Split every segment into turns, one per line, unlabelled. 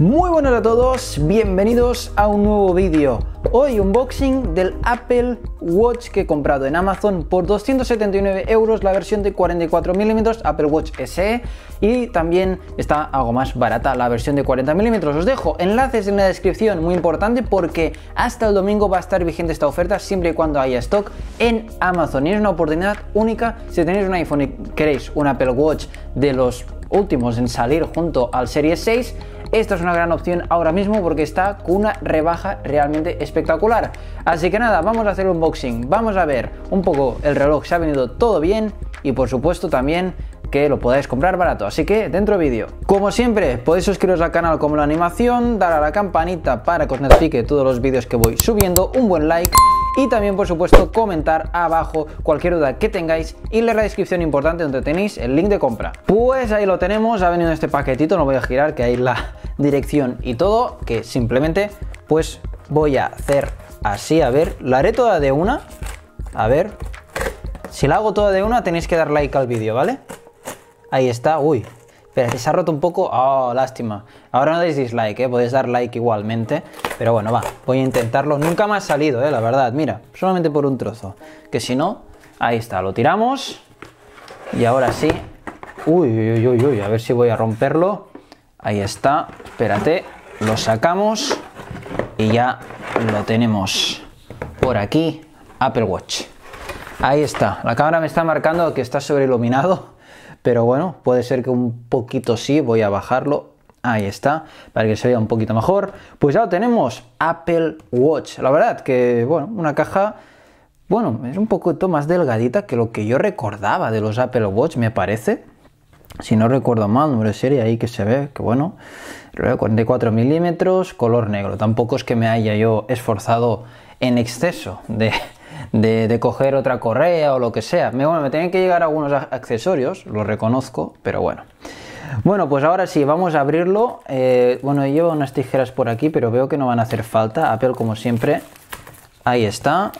Muy buenas a todos, bienvenidos a un nuevo vídeo. Hoy unboxing del Apple Watch que he comprado en Amazon por 279 euros la versión de 44 mm Apple Watch SE y también está algo más barata la versión de 40 mm. Os dejo enlaces en la descripción, muy importante porque hasta el domingo va a estar vigente esta oferta siempre y cuando haya stock en Amazon y es una oportunidad única si tenéis un iPhone y queréis un Apple Watch de los últimos en salir junto al Series 6, esta es una gran opción ahora mismo porque está con una rebaja realmente espectacular. Así que nada, vamos a hacer un unboxing, vamos a ver un poco el reloj, se ha venido todo bien y por supuesto también que lo podáis comprar barato. Así que dentro vídeo. Como siempre, podéis suscribiros al canal como la animación, dar a la campanita para que os notifique todos los vídeos que voy subiendo, un buen like y también por supuesto comentar abajo cualquier duda que tengáis y leer la descripción importante donde tenéis el link de compra. Pues ahí lo tenemos, ha venido este paquetito, no voy a girar que hay la dirección y todo, que simplemente pues voy a hacer así, a ver, la haré toda de una, a ver, si la hago toda de una tenéis que dar like al vídeo, ¿vale? Ahí está, uy, Espera, se ha roto un poco. Oh, lástima. Ahora no deis dislike, eh, Podéis dar like igualmente. Pero bueno, va. Voy a intentarlo. Nunca me ha salido, ¿eh? La verdad. Mira, solamente por un trozo. Que si no, ahí está. Lo tiramos. Y ahora sí. Uy, uy, uy, uy. A ver si voy a romperlo. Ahí está. Espérate. Lo sacamos. Y ya lo tenemos por aquí. Apple Watch. Ahí está. La cámara me está marcando que está sobreiluminado pero bueno, puede ser que un poquito sí, voy a bajarlo. Ahí está, para que se vea un poquito mejor. Pues ya lo tenemos, Apple Watch. La verdad que, bueno, una caja bueno, es un poquito más delgadita que lo que yo recordaba de los Apple Watch, me parece. Si no recuerdo mal, número de serie ahí que se ve, que bueno, 44 milímetros, color negro. Tampoco es que me haya yo esforzado en exceso de, de, coger otra correa o lo que sea. Me, bueno, me tienen que llegar algunos accesorios, lo reconozco, pero bueno. Bueno, pues ahora sí, vamos a abrirlo. Eh, bueno, llevo unas tijeras por aquí, pero veo que no van a hacer falta. Apple, como siempre, ahí está.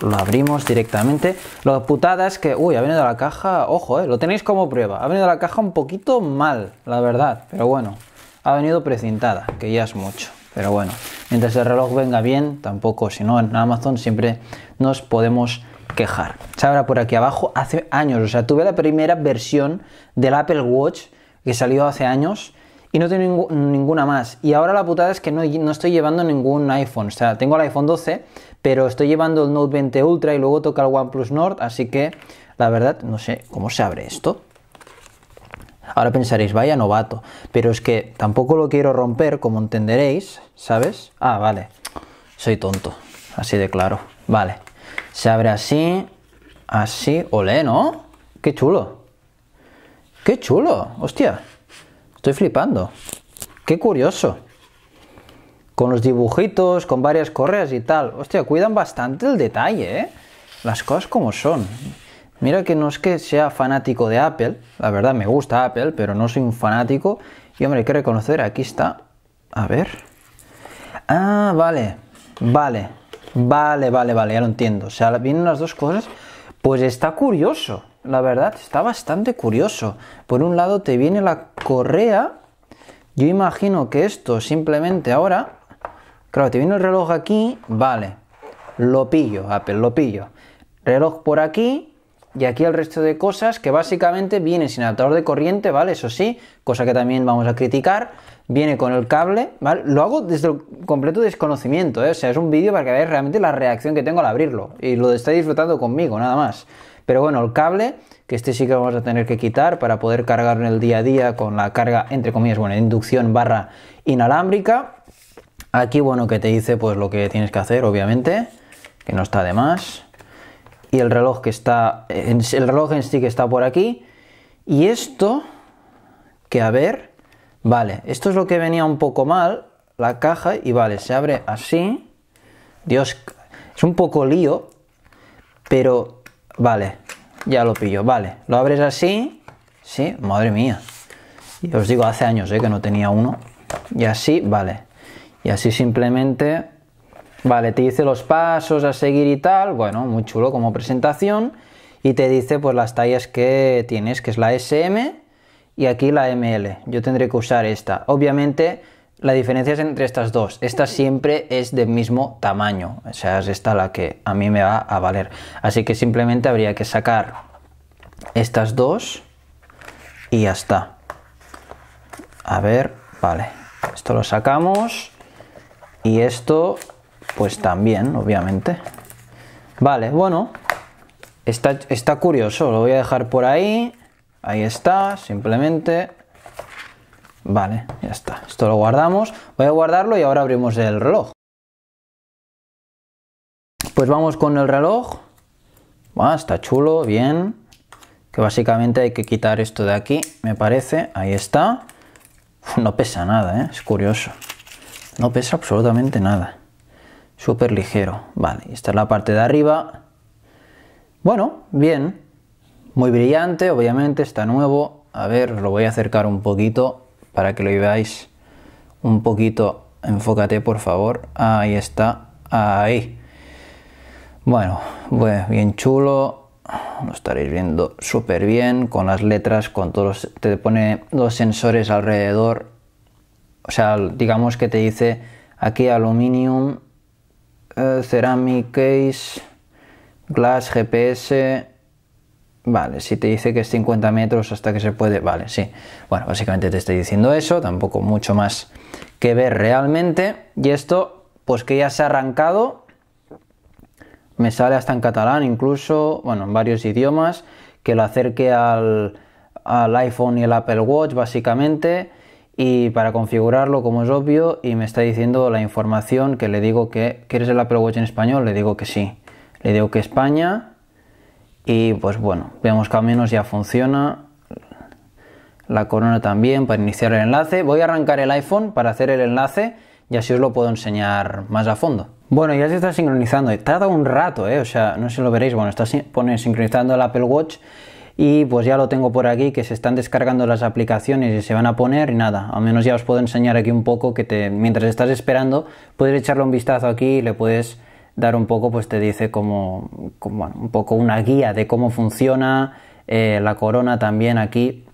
Lo abrimos directamente. Lo putada es que, uy, ha venido la caja, ojo, eh, lo tenéis como prueba. Ha venido la caja un poquito mal, la verdad, pero bueno, ha venido precintada, que ya es mucho. Pero bueno, mientras el reloj venga bien, tampoco, si no, en Amazon siempre nos podemos quejar. Se abre por aquí abajo hace años, o sea, tuve la primera versión del Apple Watch que salió hace años y no tengo ninguna más. Y ahora la putada es que no, no, estoy llevando ningún iPhone. O sea, tengo el iPhone 12, pero estoy llevando el Note 20 Ultra y luego toca el OnePlus Nord, así que la verdad no sé cómo se abre esto. Ahora pensaréis, vaya novato, pero es que tampoco lo quiero romper, como entenderéis, ¿sabes? Ah, vale, soy tonto, así de claro, vale. Se abre así, así, olé, ¿no? Qué chulo, qué chulo, hostia, estoy flipando, qué curioso con los dibujitos, con varias correas y tal. Hostia, cuidan bastante el detalle, ¿eh? Las cosas como son. Mira que no es que sea fanático de Apple, la verdad me gusta Apple, pero no soy un fanático. Y hombre, hay que reconocer, aquí está. A ver. Ah, vale, vale, vale, vale, vale, ya lo entiendo. O sea, vienen las dos cosas. Pues está curioso, la verdad, está bastante curioso. Por un lado te viene la correa. Yo imagino que esto simplemente ahora... Claro, te viene el reloj aquí, vale. Lo pillo, Apple, lo pillo. Reloj por aquí, y aquí el resto de cosas que básicamente viene sin adaptador de corriente, ¿vale? Eso sí, cosa que también vamos a criticar. Viene con el cable, ¿vale? Lo hago desde el completo desconocimiento, ¿eh? O sea, es un vídeo para que veáis realmente la reacción que tengo al abrirlo. Y lo estáis disfrutando conmigo, nada más. Pero bueno, el cable, que este sí que vamos a tener que quitar para poder cargarlo en el día a día con la carga, entre comillas, bueno, inducción barra inalámbrica. Aquí, bueno, que te dice pues lo que tienes que hacer, obviamente, que no está de más y el reloj que está, el reloj en sí que está por aquí. Y esto, que a ver, vale, esto es lo que venía un poco mal, la caja, y vale, se abre así. Dios, es un poco lío, pero vale, ya lo pillo, vale, lo abres así, sí, madre mía. Os digo, hace años ¿eh? que no tenía uno. Y así, vale. Y así simplemente Vale, te dice los pasos a seguir y tal, bueno, muy chulo como presentación. Y te dice pues las tallas que tienes, que es la SM y aquí la ML. Yo tendré que usar esta. Obviamente la diferencia es entre estas dos. Esta siempre es del mismo tamaño. O sea, es esta la que a mí me va a valer. Así que simplemente habría que sacar estas dos y ya está. A ver, vale. Esto lo sacamos y esto pues también, obviamente. Vale, bueno, está, curioso, lo voy a dejar por ahí. Ahí está, simplemente. Vale, ya está. Esto lo guardamos. Voy a guardarlo y ahora abrimos el reloj. Pues vamos con el reloj. Ah, está chulo, bien. Que básicamente hay que quitar esto de aquí, me parece. Ahí está. no pesa nada, ¿eh? es curioso. No pesa absolutamente nada súper ligero. Vale, esta es la parte de arriba. Bueno, bien, muy brillante, obviamente, está nuevo. A ver, lo voy a acercar un poquito para que lo veáis un poquito. Enfócate, por favor. Ahí está, ahí. Bueno, pues bien chulo. Lo estaréis viendo súper bien con las letras, con todos te pone los sensores alrededor. O sea, digamos que te dice aquí aluminium eh, Ceramic Case, Glass GPS. Vale, si te dice que es 50 metros hasta que se puede, vale, sí. Bueno, básicamente te estoy diciendo eso, tampoco mucho más que ver realmente. Y esto, pues que ya se ha arrancado, me sale hasta en catalán incluso, bueno, en varios idiomas, que lo acerque al, al iPhone y el Apple Watch, básicamente y para configurarlo como es obvio y me está diciendo la información que le digo que ¿quieres el Apple Watch en español? Le digo que sí. Le digo que España y pues bueno, vemos que al menos ya funciona. La corona también para iniciar el enlace. Voy a arrancar el iPhone para hacer el enlace y así os lo puedo enseñar más a fondo. Bueno, ya se está sincronizando. Tarda un rato, ¿eh? O sea, no sé si lo veréis. Bueno, está sincronizando el Apple Watch y pues ya lo tengo por aquí que se están descargando las aplicaciones y se van a poner y nada, al menos ya os puedo enseñar aquí un poco que te, mientras estás esperando puedes echarle un vistazo aquí y le puedes dar un poco pues te dice como, como bueno, un poco una guía de cómo funciona eh, la corona también aquí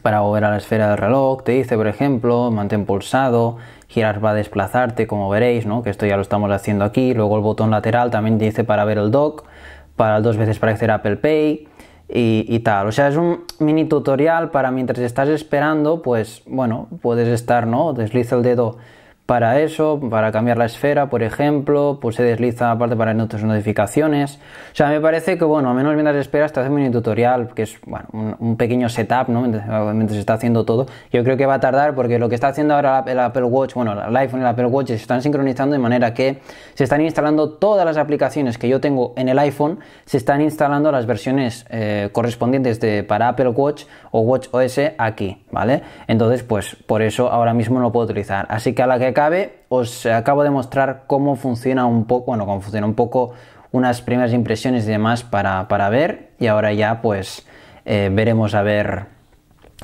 para volver a la esfera del reloj, te dice, por ejemplo, mantén pulsado, girar va a desplazarte, como veréis, ¿no? que esto ya lo estamos haciendo aquí, luego el botón lateral también dice para ver el dock, para dos veces para hacer Apple Pay, y, tal. O sea, es un mini tutorial para mientras estás esperando, pues bueno, puedes estar, ¿no? Desliza el dedo para eso, para cambiar la esfera, por ejemplo, pues se desliza aparte para nuestras notificaciones. O sea, me parece que, bueno, a menos mientras esperas te haciendo un tutorial, que es, bueno, un, pequeño setup, ¿no? obviamente se está haciendo todo. Yo creo que va a tardar porque lo que está haciendo ahora el Apple Watch, bueno, el iPhone y el Apple Watch se están sincronizando de manera que se están instalando todas las aplicaciones que yo tengo en el iPhone, se están instalando las versiones eh, correspondientes de, para Apple Watch o Watch OS aquí, ¿vale? Entonces, pues por eso ahora mismo lo puedo utilizar. Así que a la que os acabo de mostrar cómo funciona un poco, bueno, cómo funciona un poco unas primeras impresiones y demás para, ver y ahora ya pues eh, veremos a ver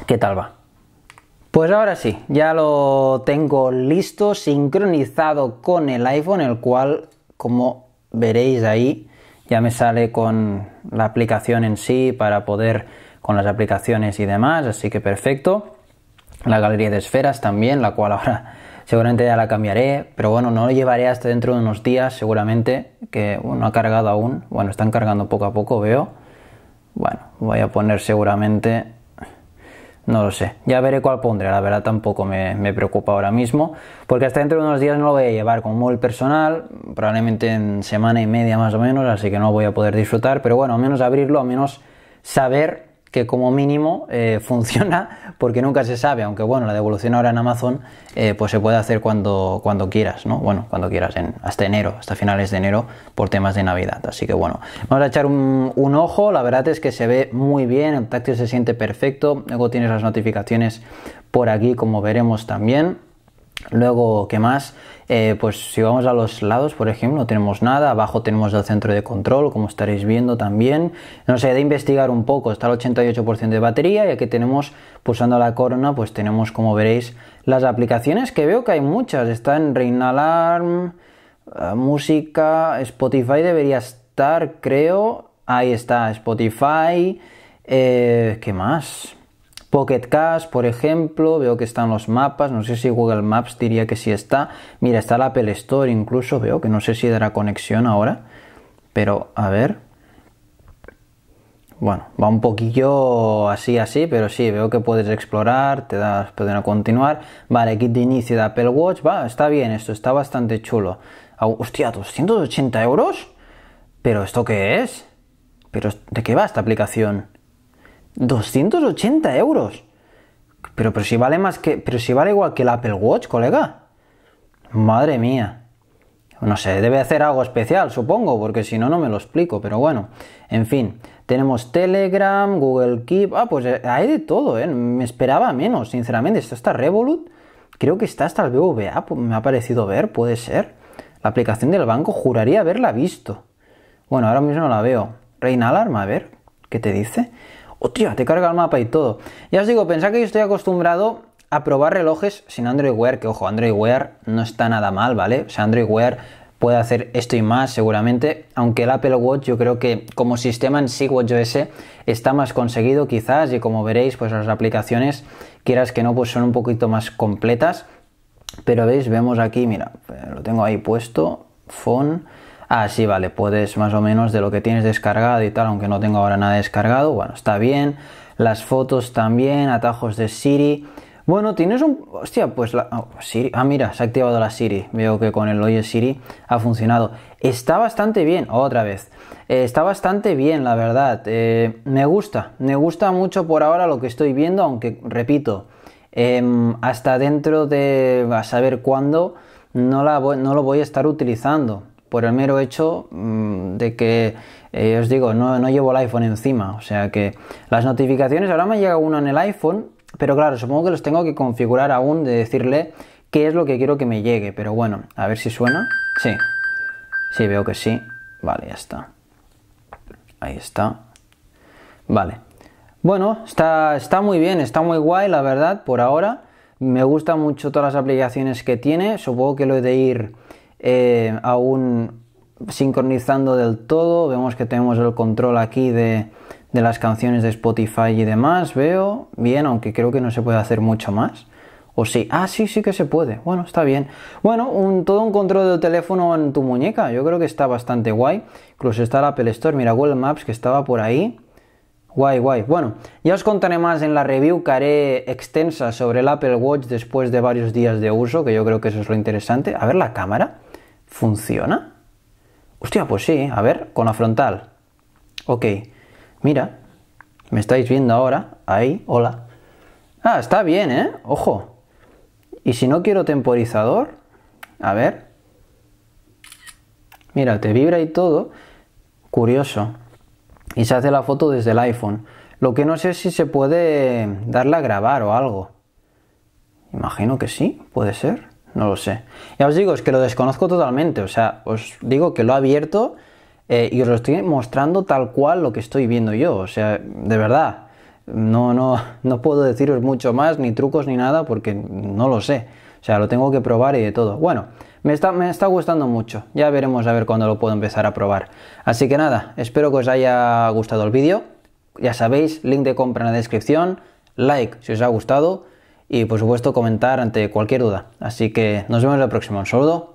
qué tal va. Pues ahora sí, ya lo tengo listo, sincronizado con el iPhone, el cual, como veréis ahí, ya me sale con la aplicación en sí para poder con las aplicaciones y demás, así que perfecto. La galería de esferas también, la cual ahora Seguramente ya la cambiaré, pero bueno, no lo llevaré hasta dentro de unos días, seguramente, que no ha cargado aún. Bueno, están cargando poco a poco, veo. Bueno, voy a poner seguramente... No lo sé, ya veré cuál pondré, la verdad tampoco me, preocupa ahora mismo, porque hasta dentro de unos días no lo voy a llevar con móvil personal, probablemente en semana y media más o menos, así que no voy a poder disfrutar, pero bueno, al menos abrirlo, al menos saber que como mínimo eh, funciona porque nunca se sabe, aunque bueno, la devolución ahora en Amazon eh, pues se puede hacer cuando, cuando quieras, ¿no? Bueno, cuando quieras, en, hasta enero, hasta finales de enero por temas de Navidad. Así que bueno, vamos a echar un, un ojo, la verdad es que se ve muy bien, el táctil se siente perfecto, luego tienes las notificaciones por aquí como veremos también. Luego, ¿qué más? Eh, pues si vamos a los lados, por ejemplo, no tenemos nada. Abajo tenemos el centro de control, como estaréis viendo también. No sé, de investigar un poco. Está el 88% de batería y aquí tenemos, pulsando la corona, pues tenemos, como veréis, las aplicaciones que veo que hay muchas. Está en Ring Alarm, eh, música, Spotify debería estar, creo. Ahí está, Spotify. Eh, ¿Qué más? Pocket Cash, por ejemplo, veo que están los mapas, no sé si Google Maps diría que sí está. Mira, está la Apple Store incluso, veo que no sé si dará conexión ahora, pero a ver. Bueno, va un poquillo así, así, pero sí, veo que puedes explorar, te das, pueden continuar. Vale, kit de inicio de Apple Watch, va, está bien, esto está bastante chulo. hostia, 280 euros, pero ¿esto qué es? ¿Pero de qué va esta aplicación? 280 euros. Pero, pero si vale más que. Pero si vale igual que el Apple Watch, colega. Madre mía. No sé, debe hacer algo especial, supongo, porque si no, no me lo explico, pero bueno. En fin, tenemos Telegram, Google Keep. Ah, pues eh, hay de todo, ¿eh? Me esperaba menos, sinceramente. Esto está Revolut. Creo que está hasta el BVA, me ha parecido ver, puede ser. La aplicación del banco, juraría haberla visto. Bueno, ahora mismo la veo. Reina Alarma, a ver, ¿qué te dice? ¡Hostia! Te carga el mapa y todo. Ya os digo, pensad que yo estoy acostumbrado a probar relojes sin Android Wear, que ojo, Android Wear no está nada mal, ¿vale? O sea, Android Wear puede hacer esto y más seguramente, aunque el Apple Watch yo creo que como sistema en sí OS está más conseguido quizás y como veréis pues las aplicaciones quieras que no pues son un poquito más completas, pero veis, vemos aquí, mira, lo tengo ahí puesto, phone así ah, sí, vale, puedes más o menos de lo que tienes descargado y tal, aunque no tengo ahora nada descargado, bueno, está bien, las fotos también, atajos de Siri. Bueno, tienes un... Hostia, pues la... Oh, ah, mira, se ha activado la Siri. Veo que con el Oye Siri ha funcionado. Está bastante bien, otra vez. Eh, está bastante bien, la verdad. Eh, me gusta, me gusta mucho por ahora lo que estoy viendo, aunque, repito, em, hasta dentro de a saber cuándo no lo voy a estar utilizando por el mero hecho mm, de que, eh, os digo, no, no, llevo el iPhone encima. O sea que las notificaciones, ahora me llega uno en el iPhone, pero claro, supongo que los tengo que configurar aún de decirle qué es lo que quiero que me llegue. Pero bueno, a ver si suena. Sí, sí, veo que sí. Vale, ya está. Ahí está. Vale. Bueno, está, está muy bien, está muy guay, la verdad, por ahora. Me gustan mucho todas las aplicaciones que tiene. Supongo que lo he de ir eh, aún sincronizando del todo. Vemos que tenemos el control aquí de, las canciones de Spotify y demás. Veo bien, aunque creo que no se puede hacer mucho más. O sí, ah, sí, sí que se puede. Bueno, está bien. Bueno, todo un control del teléfono en tu muñeca. Yo creo que está bastante guay. Incluso está el Apple Store. Mira, Google Maps que estaba por ahí. Guay, guay. Bueno, ya os contaré más en la review que haré extensa sobre el Apple Watch después de varios días de uso, que yo creo que eso es lo interesante. A ver la cámara. ¿Funciona? Hostia, pues sí, a ver, con la frontal. Ok, mira, me estáis viendo ahora, ahí, hola. Ah, está bien, ¿eh? Ojo. Y si no quiero temporizador, a ver. Mira, te vibra y todo. Curioso. Y se hace la foto desde el iPhone. Lo que no sé si se puede darle a grabar o algo. Imagino que sí, puede ser no lo sé. Ya os digo, es que lo desconozco totalmente, o sea, os digo que lo he abierto eh, y os lo estoy mostrando tal cual lo que estoy viendo yo, o sea, de verdad, no, no, no puedo deciros mucho más, ni trucos ni nada, porque no lo sé, o sea, lo tengo que probar y de todo. Bueno, me está, me está gustando mucho, ya veremos a ver cuándo lo puedo empezar a probar. Así que nada, espero que os haya gustado el vídeo, ya sabéis, link de compra en la descripción, like si os ha gustado, y por supuesto comentar ante cualquier duda. Así que nos vemos la próxima. Un saludo